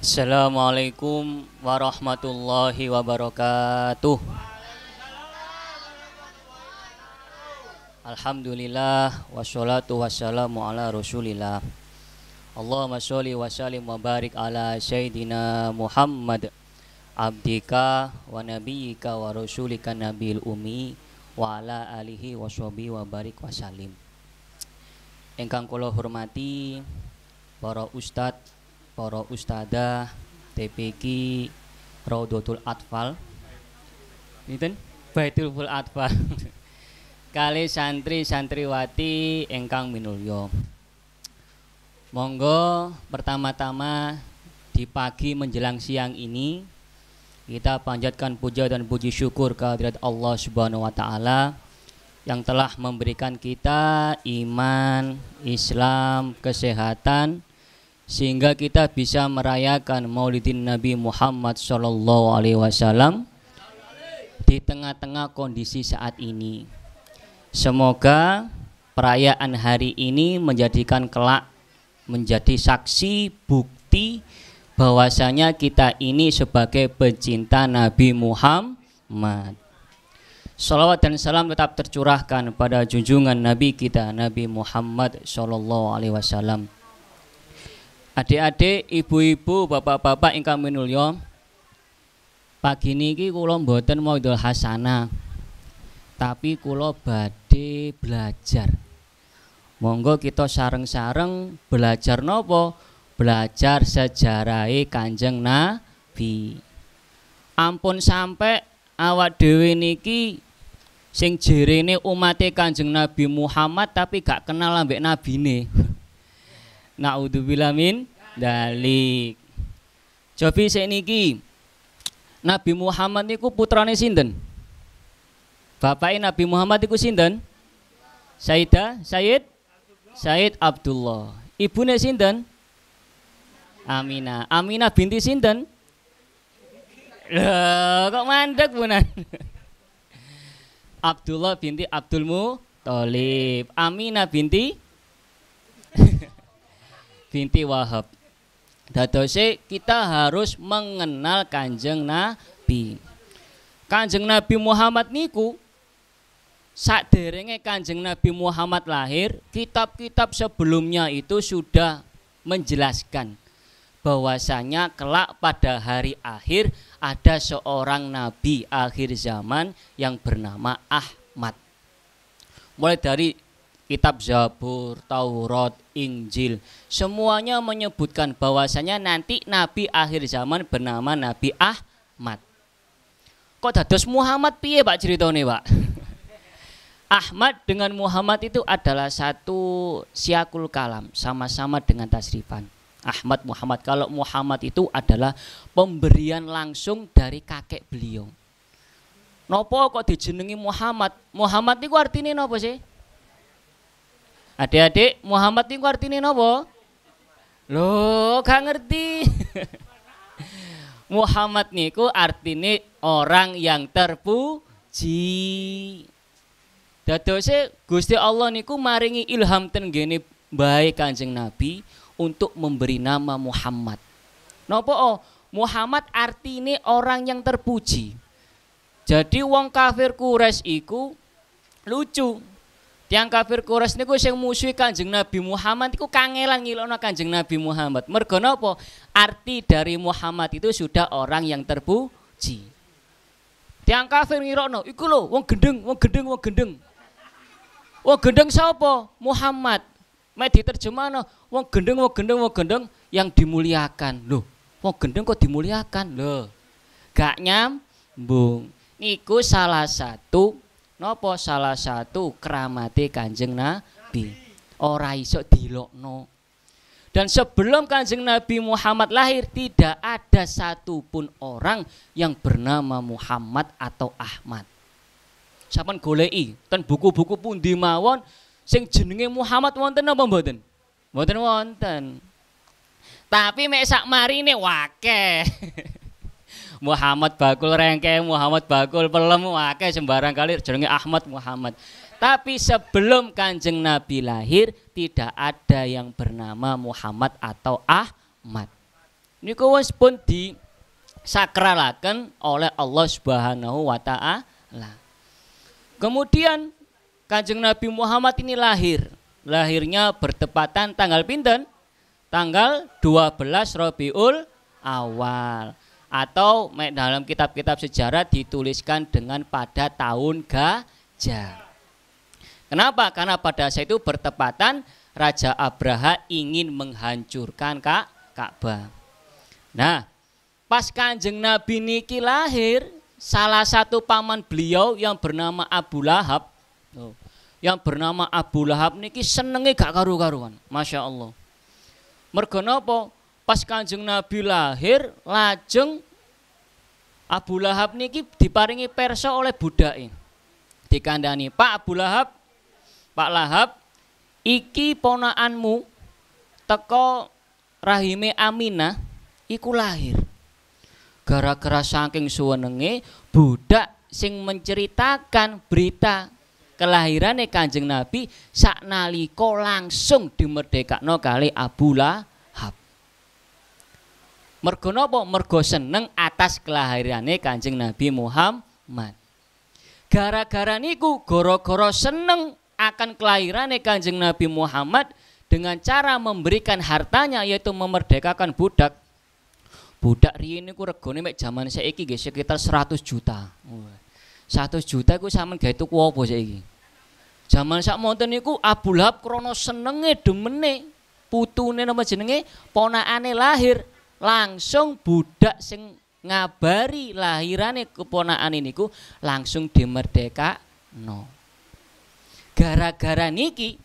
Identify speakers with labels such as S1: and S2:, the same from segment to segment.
S1: Assalamualaikum warahmatullahi wabarakatuh. Alhamdulillah wassalatu wassalamu ala Rasulillah. Allahumma sholli wa sallim wa barik ala sayyidina Muhammad abdika wa nabiyyika wa rasulika nabil ummi wa ala alihi wa wa barik wa salim. Engkang kula hormati para ustadz para ustadzah TPQ Raudatul Atfal Niten Baitul Ful Atfal kali santri santriwati engkang minulyo Monggo pertama-tama di pagi menjelang siang ini kita panjatkan puja dan puji syukur kehadirat Allah Subhanahu wa taala yang telah memberikan kita iman, Islam, kesehatan, sehingga kita bisa merayakan Maulidin Nabi Muhammad Shallallahu Alaihi Wasallam di tengah-tengah kondisi saat ini. Semoga perayaan hari ini menjadikan kelak menjadi saksi bukti bahwasanya kita ini sebagai pecinta Nabi Muhammad. Salawat dan salam tetap tercurahkan pada junjungan Nabi kita Nabi Muhammad Shallallahu Alaihi Wasallam. Adik-adik, ibu-ibu, bapak-bapak ingkang minulya. Pagi niki kula mboten maudhul hasana, Tapi kula badhe belajar. Monggo kita sareng-sareng belajar nopo? Belajar sejarahe Kanjeng Nabi. Ampun sampai awak dhewe niki sing jerene umate Kanjeng Nabi Muhammad tapi gak kenal ambek nabine. naudzubillah min dalik Jadi seniki Nabi Muhammad niku putrane sinten Bapak Nabi Muhammad niku sinten Syaida Syaid Syaid Abdullah Ibu nih sinten Aminah Aminah binti sinten Loh, kok mandek punan Abdullah binti Abdul Tolib. Aminah binti binti Wahab. Dadose kita harus mengenal Kanjeng Nabi. Kanjeng Nabi Muhammad niku saat derenge Kanjeng Nabi Muhammad lahir, kitab-kitab sebelumnya itu sudah menjelaskan bahwasanya kelak pada hari akhir ada seorang nabi akhir zaman yang bernama Ahmad. Mulai dari kitab Zabur, Taurat, Injil. Semuanya menyebutkan bahwasanya nanti nabi akhir zaman bernama Nabi Ahmad. Kok dados Muhammad piye Pak ceritanya Pak? Ahmad dengan Muhammad itu adalah satu siakul kalam, sama-sama dengan tasrifan. Ahmad Muhammad. Kalau Muhammad itu adalah pemberian langsung dari kakek beliau. Nopo kok dijenengi Muhammad? Muhammad itu artinya nopo sih? Adik-adik, Muhammad niku artinya apa? Loh, gak ngerti. Muhammad niku artinya orang yang terpuji. Dadose Gusti Allah niku maringi ilham ten gene baik Kanjeng Nabi untuk memberi nama Muhammad. Napa oh? Muhammad artinya orang yang terpuji. Jadi wong kafir Quraisy iku lucu. Tiang kafir Quraisy niku sing musuhi Kanjeng Nabi Muhammad iku kangelan ngilokno Kanjeng Nabi Muhammad. Mergo napa? Arti dari Muhammad itu sudah orang yang terpuji. Tiang kafir ngirokno, iku lho wong gendeng, wong gendeng, wong gendeng. Wong gendeng sapa? Muhammad. Mek diterjemahno, wong gendeng, wong gendeng, wong gendeng yang dimuliakan. lo wong gendeng kok dimuliakan? lo? Gak nyambung. Niku salah satu Nopo salah satu keramati Kanjeng Nabi. Ora iso dilokno. Dan sebelum Kanjeng Nabi Muhammad lahir tidak ada satupun orang yang bernama Muhammad atau Ahmad. Sampun Golei ten buku-buku pundi mawon sing jenenge Muhammad wonten apa mboten? Mboten wonten. Tapi mek sak marine wakeh. Muhammad Bakul Rengke, Muhammad Bakul Pelem, wake sembarang kali jenenge Ahmad Muhammad. Tapi sebelum Kanjeng Nabi lahir tidak ada yang bernama Muhammad atau Ahmad. Niku wis pun di sakralaken oleh Allah Subhanahu wa taala. Kemudian Kanjeng Nabi Muhammad ini lahir. Lahirnya bertepatan tanggal pinten? Tanggal 12 Rabiul Awal atau dalam kitab-kitab sejarah dituliskan dengan pada tahun gajah. Kenapa? Karena pada saat itu bertepatan Raja Abraha ingin menghancurkan Kak Ka'bah. Nah, pas Kanjeng Nabi niki lahir, salah satu paman beliau yang bernama Abu Lahab, yang bernama Abu Lahab niki senengnya gak karu-karuan. Masya Allah. Mergo Pas Kanjeng Nabi lahir, lajeng Abu Lahab niki diparingi persa oleh budak budake. Dikandani, "Pak Abu Lahab, Pak Lahab, iki ponaanmu teko rahime Aminah iku lahir." Gara-gara saking suwenenge budak sing menceritakan berita kelahirannya Kanjeng Nabi saknalika langsung dimerdekakno kali Abu Lahab. Mergo napa? Mergo seneng atas kelahirane Kanjeng Nabi Muhammad. Gara-gara niku gara-gara seneng akan kelahirane Kanjeng Nabi Muhammad dengan cara memberikan hartanya yaitu memerdekakan budak. Budak ri ini niku regane mek jaman saiki nggih sekitar 100 juta. 100 juta iku sampean gawe tuku apa saiki? Jaman sak monten niku Abu Lahab krana senenge demene putune nama jenenge ponakane lahir langsung budak sing ngabari lahirane keponakan ku langsung dimerdeka no gara-gara niki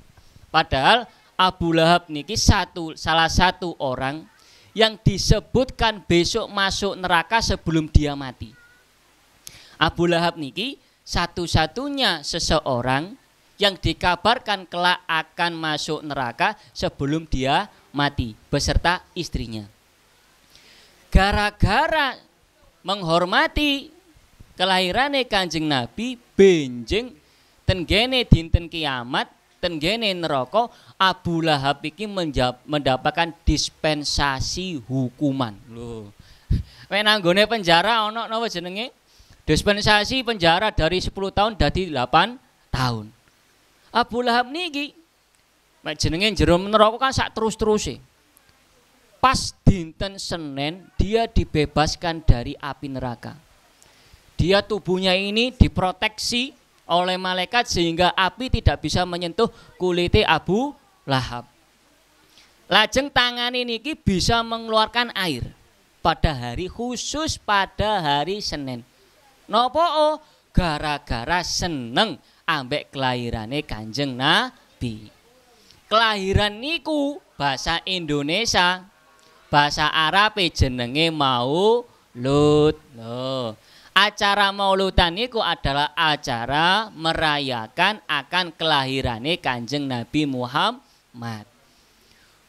S1: padahal Abu Lahab niki satu salah satu orang yang disebutkan besok masuk neraka sebelum dia mati Abu Lahab niki satu-satunya seseorang yang dikabarkan kelak akan masuk neraka sebelum dia mati beserta istrinya gara-gara menghormati kelahirane Kanjeng Nabi benjing tenggene dinten kiamat tenggene neraka Abu Lahab iki mendapatkan dispensasi hukuman lho menanggone penjara ana napa jenenge dispensasi penjara dari 10 tahun dari 8 tahun Abu Lahab niki jenenge jero neraka kan sak terus-teruse pas dinten Senin dia dibebaskan dari api neraka. Dia tubuhnya ini diproteksi oleh malaikat sehingga api tidak bisa menyentuh kulitnya Abu Lahab. Lajeng tangan ini bisa mengeluarkan air pada hari khusus pada hari Senin. Nopo oh, gara-gara seneng ambek kelahirannya Kanjeng Nabi. Kelahiran niku bahasa Indonesia Bahasa Arab jenenge mau lut Loh. Acara mauludan niku adalah acara merayakan akan kelahirane Kanjeng Nabi Muhammad.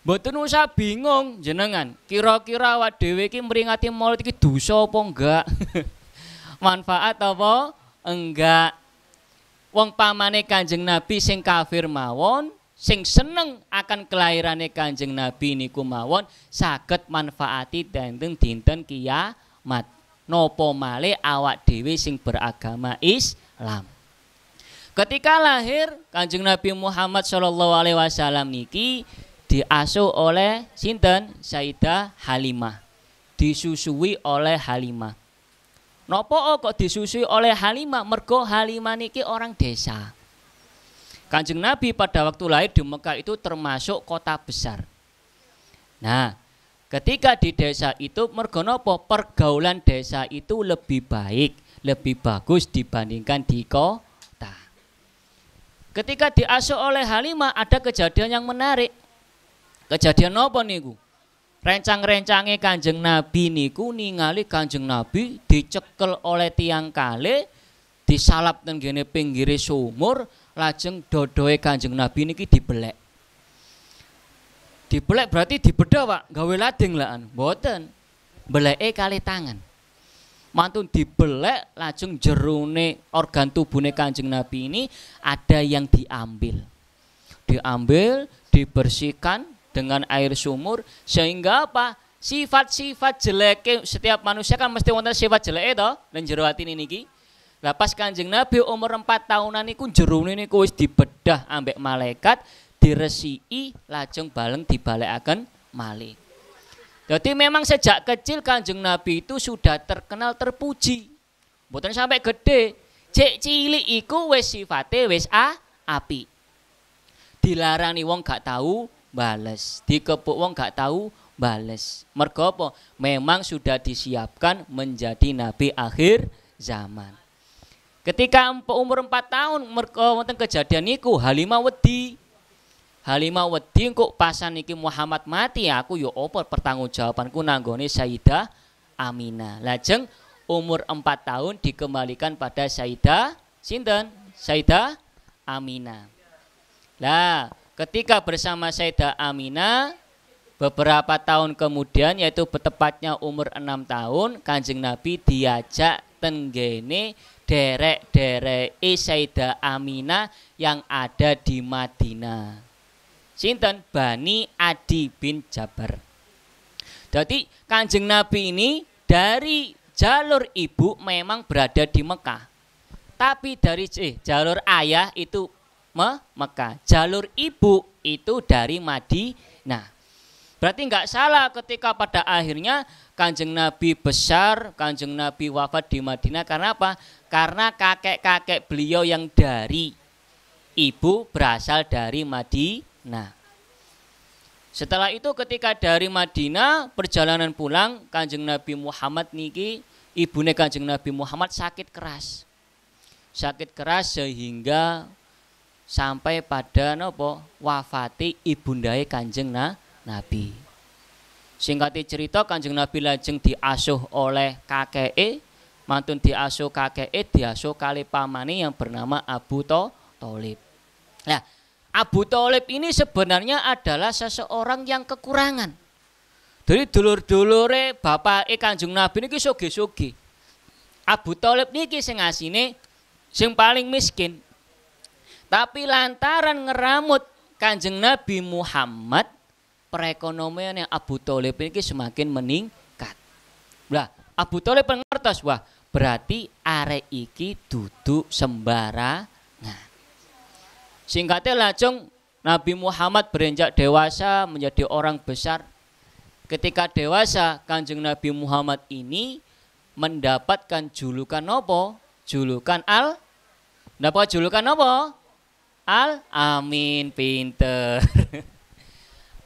S1: Betul usah bingung jenengan. Kira-kira awak dhewe iki mringati maulid iki dosa apa enggak? Manfaat apa enggak? Wong pamane Kanjeng Nabi sing kafir mawon sing seneng akan kelahirane Kanjeng Nabi niku mawon saged manfaati danten dinten kiamat. Nopo male awak dhewe sing beragama Islam. Ketika lahir Kanjeng Nabi Muhammad Shallallahu alaihi wasallam niki diasuh oleh sinten Sayyidah Halimah. Disusui oleh Halimah. Nopo kok disusui oleh Halimah? Mergo Halimah niki orang desa. Kanjeng Nabi pada waktu lahir di Mekah itu termasuk kota besar. Nah, ketika di desa itu mergonopo pergaulan desa itu lebih baik, lebih bagus dibandingkan di kota. Ketika diasuh oleh Halimah ada kejadian yang menarik. Kejadian apa niku? rencang rencangnya Kanjeng Nabi niku ningali Kanjeng Nabi dicekel oleh tiang kali disalap teng pinggir sumur lajeng dodoe Kanjeng Nabi niki dibelek. Dibelek berarti dibedah Pak. Gawe lading lah anu. boten belek e kali tangan. Mantun dibelek lajeng jerune organ tubuhnya Kanjeng Nabi ini ada yang diambil. Diambil, dibersihkan dengan air sumur sehingga apa? Sifat-sifat jelek setiap manusia kan mesti wonten sifat jelek itu dan jeruatin ini niki. Lah pas Kanjeng Nabi umur 4 tahunan iku jerone niku wis dibedah ambek malaikat, diresiki lajeng baleng dibalekaken malih. Jadi memang sejak kecil Kanjeng Nabi itu sudah terkenal terpuji. Mboten sampai gede. Cek cilik iku wis sifate wis a api. Dilarani wong gak tahu bales, dikepuk wong gak tahu bales. Mergo apa? Memang sudah disiapkan menjadi nabi akhir zaman. Ketika umur 4 tahun wonten kejadian niku Halimah wedi. Halimah wedi kok pasan niki Muhammad mati aku yo opo pertanggungjawabanku nanggone Sayyidah Aminah. Lajeng umur 4 tahun dikembalikan pada Sayyidah sinten? Sayyidah Aminah. Lah, ketika bersama Sayyidah Aminah beberapa tahun kemudian yaitu tepatnya umur 6 tahun Kanjeng Nabi diajak tenggene derek-derek Isaida Aminah yang ada di Madinah. Sinten Bani Adi bin Jabar. Jadi Kanjeng Nabi ini dari jalur ibu memang berada di Mekah. Tapi dari eh, jalur ayah itu me Mekah. Jalur ibu itu dari Madinah. Berarti nggak salah ketika pada akhirnya Kanjeng Nabi besar, Kanjeng Nabi wafat di Madinah karena apa? Karena kakek-kakek beliau yang dari ibu berasal dari Madinah. Setelah itu ketika dari Madinah perjalanan pulang Kanjeng Nabi Muhammad niki ibune Kanjeng Nabi Muhammad sakit keras. Sakit keras sehingga sampai pada nopo wafati ibundae Kanjeng Nabi Nabi. Singkati cerita Kanjeng Nabi lajeng diasuh oleh kakek mantun diasuh E diasuh kali pamani yang bernama Abu to Thalib. Nah, Abu Thalib ini sebenarnya adalah seseorang yang kekurangan. Jadi dulur-dulure bapak e Kanjeng Nabi ini soge sugi Abu Thalib ini sing asine sing paling miskin. Tapi lantaran ngeramut Kanjeng Nabi Muhammad perekonomian yang Abu Talib ini semakin meningkat. Lah, Abu Talib pengertas wah, berarti arek iki duduk sembarangan. Singkatnya lajeng Nabi Muhammad beranjak dewasa menjadi orang besar. Ketika dewasa, Kanjeng Nabi Muhammad ini mendapatkan julukan nopo? Julukan Al Dapat julukan nopo? Al Amin pinter.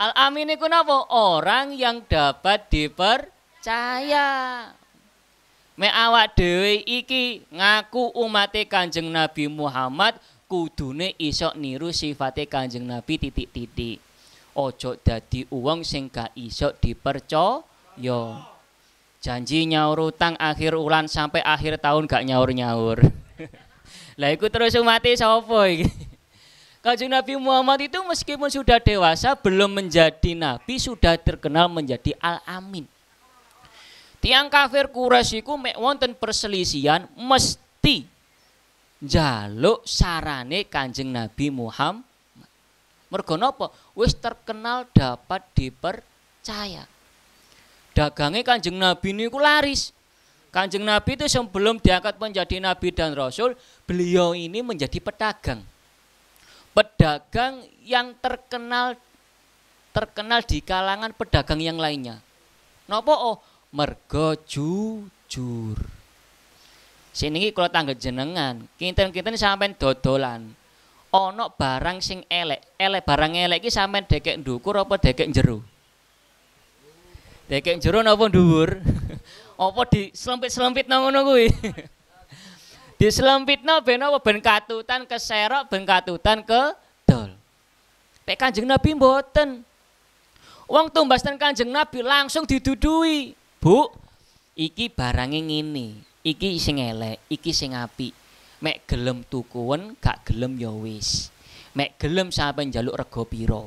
S1: Al amin niku napa? Orang yang dapat dipercaya. Me awak dhewe iki ngaku umate Kanjeng Nabi Muhammad kudune iso niru sifate Kanjeng Nabi titik-titik. Ojo dadi uang sing gak iso dipercaya. Janji nyaur utang akhir ulan sampai akhir tahun gak nyaur-nyaur. Lah iku terus umate sapa iki? Kanjeng Nabi Muhammad itu meskipun sudah dewasa belum menjadi nabi sudah terkenal menjadi al-amin. Tiang kafir kurasiku, iku mek wonten perselisian mesti jaluk sarane Kanjeng Nabi Muhammad. Mergonopo, Wis terkenal dapat dipercaya. Dagangnya Kanjeng Nabi niku laris. Kanjeng Nabi itu sebelum diangkat menjadi nabi dan rasul, beliau ini menjadi pedagang pedagang yang terkenal terkenal di kalangan pedagang yang lainnya. Nopo oh mergo jujur. Sini kalau tangga jenengan, kita kita sampai dodolan. Ono barang sing elek, elek barang elek ini sampai dekek dukur apa dekek jeru? Dekek jeru nopo dhuwur? apa di selempit-selempit nongono gue. diselempitno ben apa ben katutan keserok ben katutan kedol. Nek Kanjeng Nabi mboten. Wong tumbas ten Kanjeng Nabi langsung didudui. Bu, iki barange ngene, iki sing elek, iki sing apik. Mek gelem tukuwen, gak gelem ya wis. Mek gelem sampe njaluk rego pira.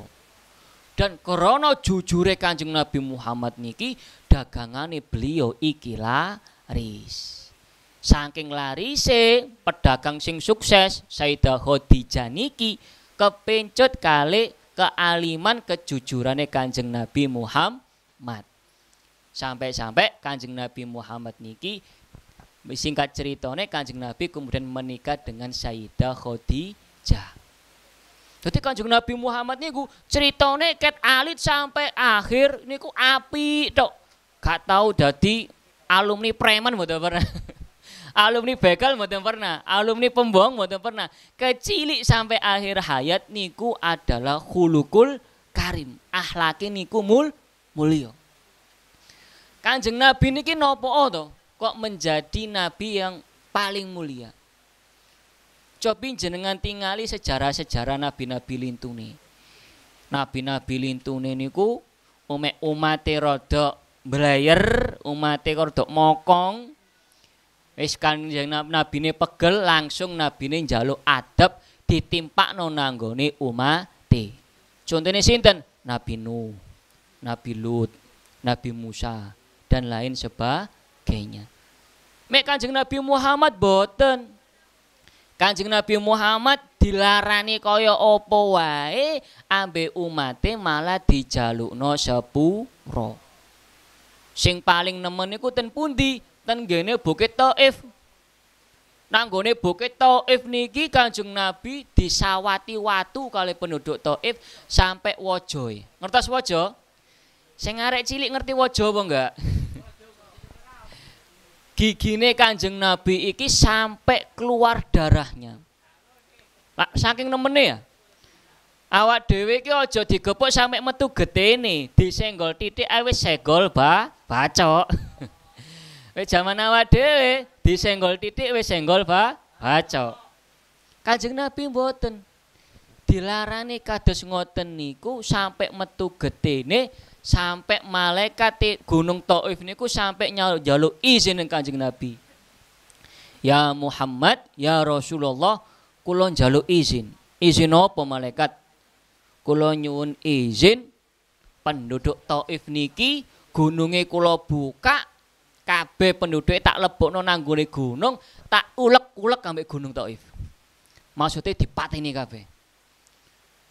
S1: Dan krono jujure Kanjeng Nabi Muhammad niki dagangane beliau iki laris. Saking larise pedagang sing sukses Saidah Khadijah niki kepencut kali kealiman kejujurannya Kanjeng Nabi Muhammad. Sampai-sampai Kanjeng Nabi Muhammad niki singkat ceritanya Kanjeng Nabi kemudian menikah dengan Sayyidah Khadijah. Jadi Kanjeng Nabi Muhammad niku ceritanya ket alit sampai akhir niku api dok Gak tahu jadi alumni preman buat pernah. alumni bekal mboten pernah, alumni pembong mboten pernah. Kecilik sampai akhir hayat niku adalah khulukul karim. Akhlake niku mul mulio. Kanjeng Nabi niki nopo to? Kok menjadi nabi yang paling mulia? Coba jenengan tingali sejarah-sejarah nabi-nabi lintune. Nabi-nabi lintune niku umat umate rodok belayer, umate rodok mokong, Wis Kanjeng ini pegel langsung Nabi ini njaluk adab ditimpakno nanggone umat. Contohnya sinten? Nabi Nuh, Nabi Lut, Nabi Musa dan lain sebagainya. Mek Kanjeng Nabi Muhammad boten. Kanjeng Nabi Muhammad dilarani kaya apa wae ambe umate malah dijalukno sepuro. Sing paling nemen iku ten pundi? ten gene Bukit Thaif. Nang Bukit Thaif niki Kanjeng Nabi disawati watu kali penduduk Thaif sampai wajoe. Ngertos wajo? Sing arek cilik ngerti wajo apa enggak? Gigine Kanjeng Nabi iki sampai keluar darahnya. Pak saking nemene ya. Awak dhewe iki aja digepuk sampai metu getene, disenggol titik ae segol, bah, ba bacok. Wis jaman awak dhewe disenggol titik wis senggol ba baca Kanjeng Nabi mboten dilarani kados ngoten niku sampai metu getene sampai malaikat gunung Thaif niku sampai jaluk izin Kanjeng Nabi. Ya Muhammad, ya Rasulullah, kula njaluk izin. Izin apa malaikat? Kula nyuwun izin penduduk Thaif niki gununge kula buka kabeh penduduk tak lebok no gone gunung, tak ulek-ulek ambek gunung Thaif. Maksudnya dipateni kabeh.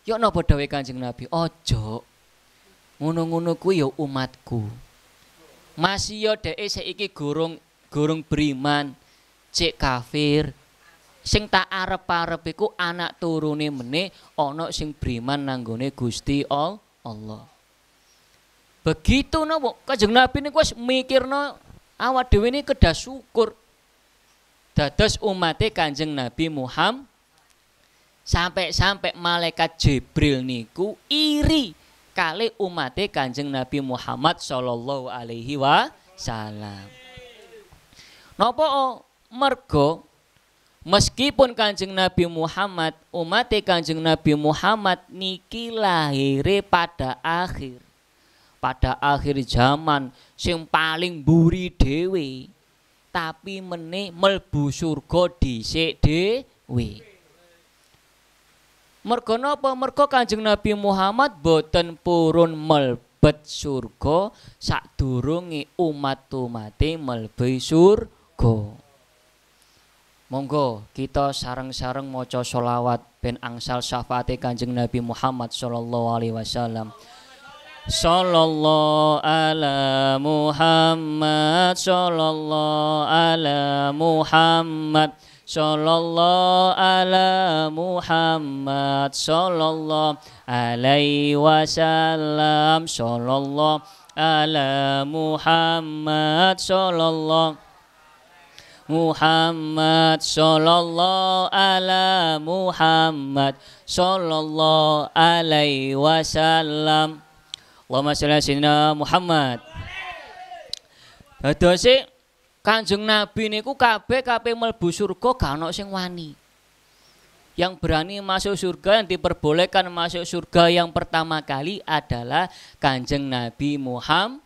S1: Yo nopo dawuh Kanjeng Nabi? Ojo ngono-ngono kuwi yo umatku. Masih yo deh seiki gurung gurung beriman, cek kafir, sing tak arep-arep iku anak turune meneh ana sing beriman nanggone Gusti Allah. Begitu nopo Kanjeng Nabi niku wis mikirno awak dewi ini keda syukur dados umate Kanjeng Nabi Muhammad sampai-sampai malaikat Jibril niku iri kali umate Kanjeng Nabi Muhammad sallallahu alaihi wasallam. Napa mergo meskipun Kanjeng Nabi Muhammad umate Kanjeng Nabi Muhammad niki lahir pada akhir pada akhir zaman sing paling buri dewi, tapi meni melbu surga dhisik dhewe Mergo napa? Mergo Kanjeng Nabi Muhammad boten purun melbet surga sadurunge umat-umate melbu surga. Monggo kita sareng-sareng maca sholawat ben angsal syafaate Kanjeng Nabi Muhammad sallallahu alaihi wasallam. Sallallahu ala Muhammad Sallallahu ala Muhammad Sallallahu ala Muhammad Sallallahu alaihi wasallam Sallallahu ala Muhammad Sallallahu Muhammad sallallahu ala Muhammad sallallahu alaihi wasallam Allahumma sholli sayyidina Muhammad. sik Kanjeng Nabi niku kabeh kabeh mlebu surga gak ono sing wani. Yang berani masuk surga yang diperbolehkan masuk surga yang pertama kali adalah Kanjeng Nabi Muhammad.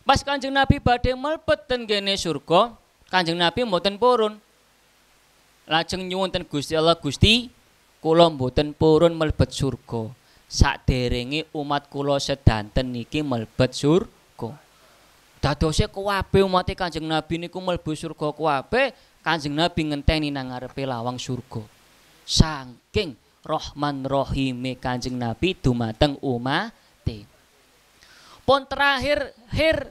S1: Pas Kanjeng Nabi badhe mlebet ten kene surga, Kanjeng Nabi mboten purun. Lajeng nyuwun ten Gusti Allah Gusti, kula mboten purun mlebet surga saderenge umat kula sedanten niki melebet surga. Dadose kabeh umat Kanjeng Nabi niku mlebu surga kabeh, Kanjeng Nabi ngenteni nang ngarepe lawang surga. Saking Rahman Rahime Kanjeng Nabi dumateng umat. Pun terakhir hir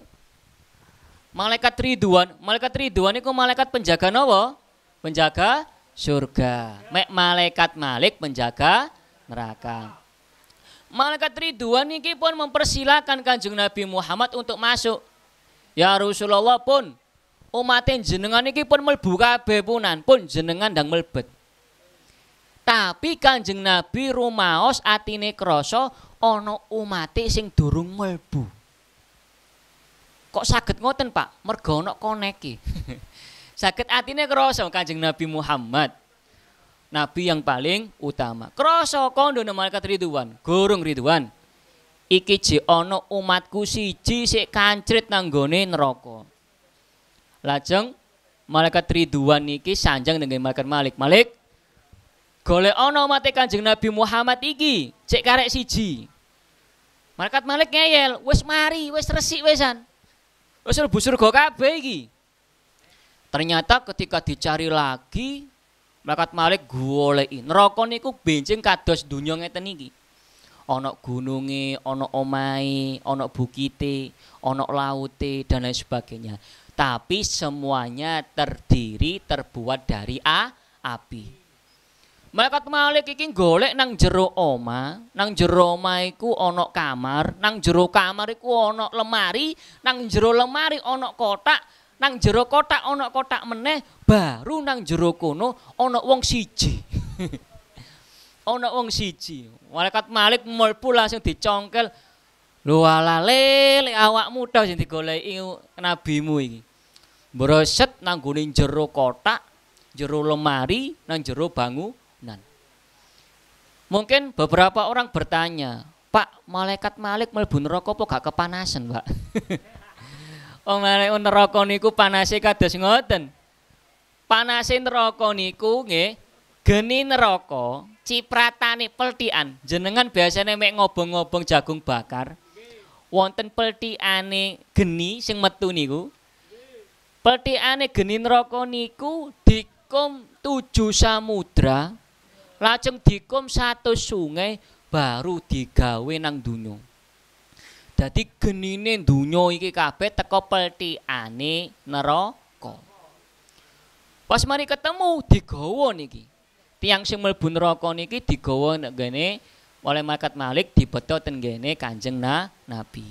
S1: malaikat Ridwan, malaikat Ridwan niku malaikat penjaga nopo? Penjaga surga. Mek malaikat Malik penjaga neraka malaikat ridwan niki pun mempersilahkan kanjeng Nabi Muhammad untuk masuk. Ya Rasulullah pun umatin jenengan niki pun melbu kabeh pun jenengan dan melbet. Tapi kanjeng Nabi rumaos atine krasa ono umate sing durung melbu. Kok sakit ngoten Pak? Mergo koneki. Sakit atine krasa kanjeng Nabi Muhammad nabi yang paling utama. Kroso kondo malaikat ridwan, gorong ridwan. Iki je ono umatku siji si kancrit nanggone neraka. Lajeng malaikat ridwan niki sanjang dengan malaikat Malik. Malik golek ono umat Kanjeng Nabi Muhammad iki cek karek siji. Malaikat Malik ngeyel, wis mari, wis resik wesan. Wis busur surga kabeh iki. Ternyata ketika dicari lagi Malaikat Malik goleki. Neraka niku benjing kados donya ngeten iki. Ana gununge, ana omahe, ana bukite, ana laute dan lain sebagainya. Tapi semuanya terdiri terbuat dari a api. Malaikat Malik iki golek nang jero oma, nang jero oma iku ana kamar, nang jero kamar iku ana lemari, nang jero lemari ana kotak, nang jero kotak ana kotak meneh, baru nang jero kono ana wong siji. ana wong siji. Malaikat Malik mulpu langsung dicongkel. Lho alale awakmu to sing digoleki nabimu iki. Broset nang gone jero kotak, jero lemari, nang jero bangunan. Mungkin beberapa orang bertanya, "Pak, malaikat Malik mlebu neraka apa gak kepanasan, Pak?" oh malaikat neraka niku panase kados ngoten. panasin neraka niku nggih geni neraka cipratane peltian jenengan biasanya mek ngobong-ngobong jagung bakar wonten peltiane geni sing metu niku peltiane geni neraka niku dikum tujuh samudra lajeng dikum satu sungai baru digawe nang dunyo jadi genine dunyo iki kabeh teko peltiane neraka Pas mari ketemu digawa niki. Tiang sing mlebu neraka niki digawa nek gane oleh malaikat Malik dibeto ten gene Kanjeng na, Nabi.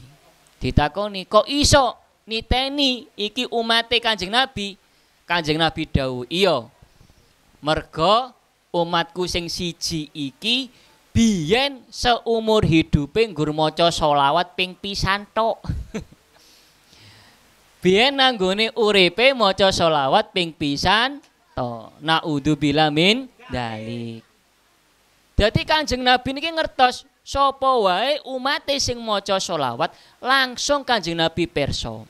S1: Ditakoni kok iso niteni iki umate Kanjeng Nabi? Kanjeng Nabi dawuh, "Iya. Merga umatku sing siji iki biyen seumur hidupe nggur maca selawat ping pisan tok." Biyen nanggone uripe maca sholawat ping pisan to. Naudzubillah bilamin dalik. Jadi Kanjeng Nabi niki ngertos sopo wae umate sing maca sholawat langsung Kanjeng Nabi perso.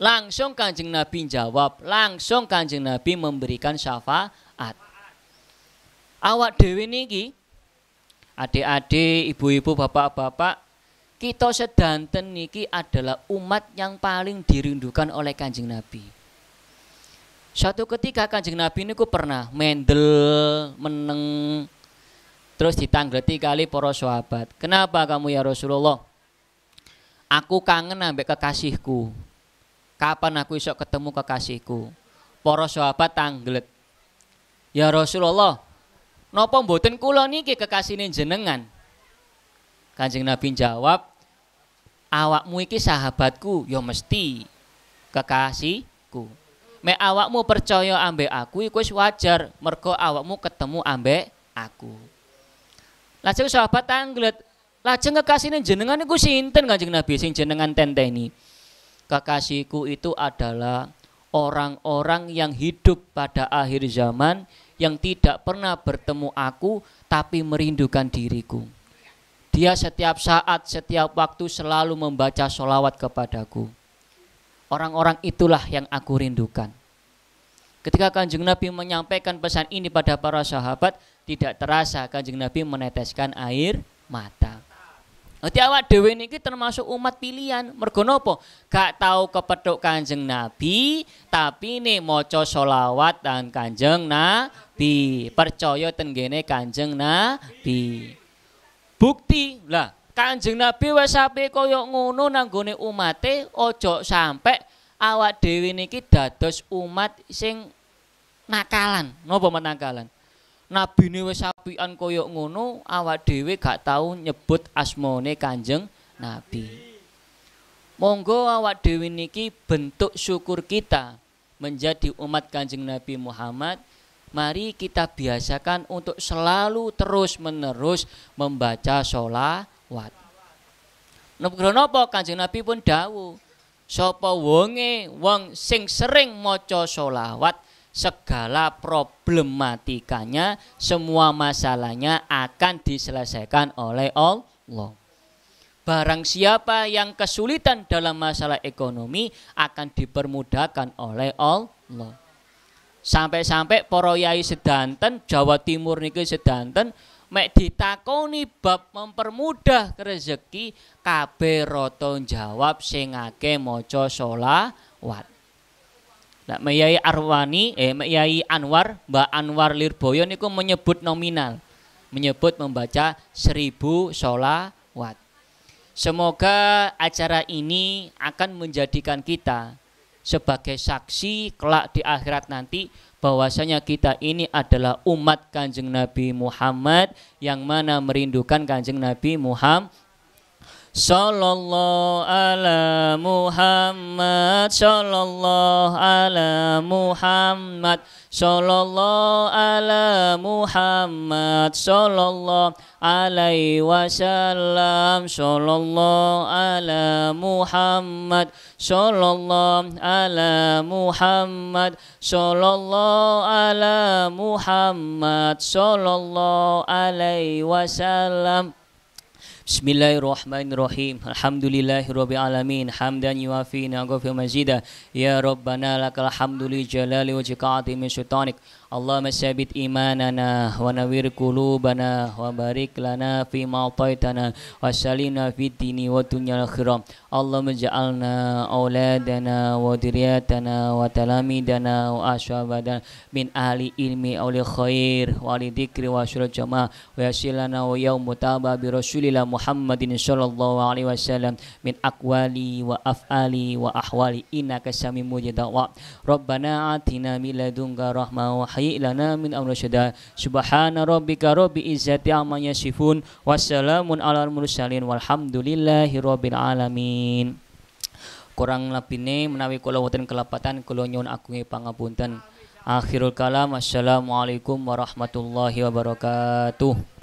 S1: Langsung Kanjeng Nabi jawab, langsung Kanjeng Nabi memberikan syafaat. Awak dewi niki adik-adik, ibu-ibu, bapak-bapak kita sedanten niki adalah umat yang paling dirindukan oleh kanjeng Nabi. Suatu ketika kanjeng Nabi ini ku pernah mendel meneng terus ditanggerti kali para sahabat. Kenapa kamu ya Rasulullah? Aku kangen ambek kekasihku. Kapan aku isok ketemu kekasihku? Para sahabat tanggelet. Ya Rasulullah, nopo mboten kula niki kekasihne jenengan? Kanjeng Nabi jawab, awakmu iki sahabatku ya mesti kekasihku me awakmu percaya ambek aku iku ya wis wajar mergo awakmu ketemu ambek aku lajeng sahabat tanglet lajeng kekasihne jenengan iku sinten Kanjeng Nabi sing jenengan tenteni kekasihku itu adalah orang-orang yang hidup pada akhir zaman yang tidak pernah bertemu aku tapi merindukan diriku. Dia setiap saat, setiap waktu selalu membaca sholawat kepadaku. Orang-orang itulah yang aku rindukan. Ketika Kanjeng Nabi menyampaikan pesan ini pada para sahabat, tidak terasa Kanjeng Nabi meneteskan air mata. Nanti awak dewi ini termasuk umat pilihan. Mergonopo gak tahu kepedok Kanjeng Nabi, tapi nih moco sholawat dan Kanjeng Nabi. Percaya tenggene Kanjeng Nabi. Bukti lah Kanjeng Nabi wis koyok kaya ngono nang gone umate aja sampe awak dewi niki dados umat sing nakalan. Napa menakalan? Nabine wis apian koyok ngono, awak dewi gak tahu nyebut asmane Kanjeng Nabi. Monggo awak dewi niki bentuk syukur kita menjadi umat Kanjeng Nabi Muhammad mari kita biasakan untuk selalu terus-menerus membaca sholawat. Nopo Kanjeng Nabi pun dawu, sopo wonge wong sing sering moco sholawat segala problematikanya, semua masalahnya akan diselesaikan oleh Allah. Barang siapa yang kesulitan dalam masalah ekonomi akan dipermudahkan oleh Allah. Sampai-sampai para yai sedanten Jawa Timur niki sedanten mek ditakoni bab mempermudah rezeki kabeh rata jawab sing akeh maca selawat. Nah, Yai Arwani, eh Yai Anwar, Mbak Anwar Lirboyo niku menyebut nominal, menyebut membaca seribu sola wat. Semoga acara ini akan menjadikan kita sebagai saksi kelak di akhirat nanti bahwasanya kita ini adalah umat Kanjeng Nabi Muhammad yang mana merindukan Kanjeng Nabi Muhammad Sallallahu ala Muhammad Sallallahu ala Muhammad Sallallahu ala Muhammad Sallallahu alaihi wasallam Sallallahu ala Muhammad Sallallahu ala Muhammad Sallallahu ala Muhammad Sallallahu alaihi wasallam Bismillahirrahmanirrahim. Alhamdulillahirabbil alamin. Hamdan yuafi ni'amahu mazidah. Ya Rabbana lakal hamdu li jalali wajhika 'azimi sultanik. Allahumma syabit imanana wa nawir qulubana lana fi ma ataitana wa fi dini wa dunyal akhirah Allahumma ja'alna auladana wa diriyatana wa talamidana ahli ilmi awli khair wa wa syurul wa yasilana wa yaum bi rasulillah Muhammadin sallallahu alaihi wasallam min aqwali wa af'ali wa ahwali atina wa hayyi lana min amri syada subhana rabbika izzati amma yasifun wassalamun alal mursalin walhamdulillahi rabbil alamin kurang menawi kula wonten kelapatan kula nyuwun agunge pangapunten akhirul kalam assalamualaikum warahmatullahi wabarakatuh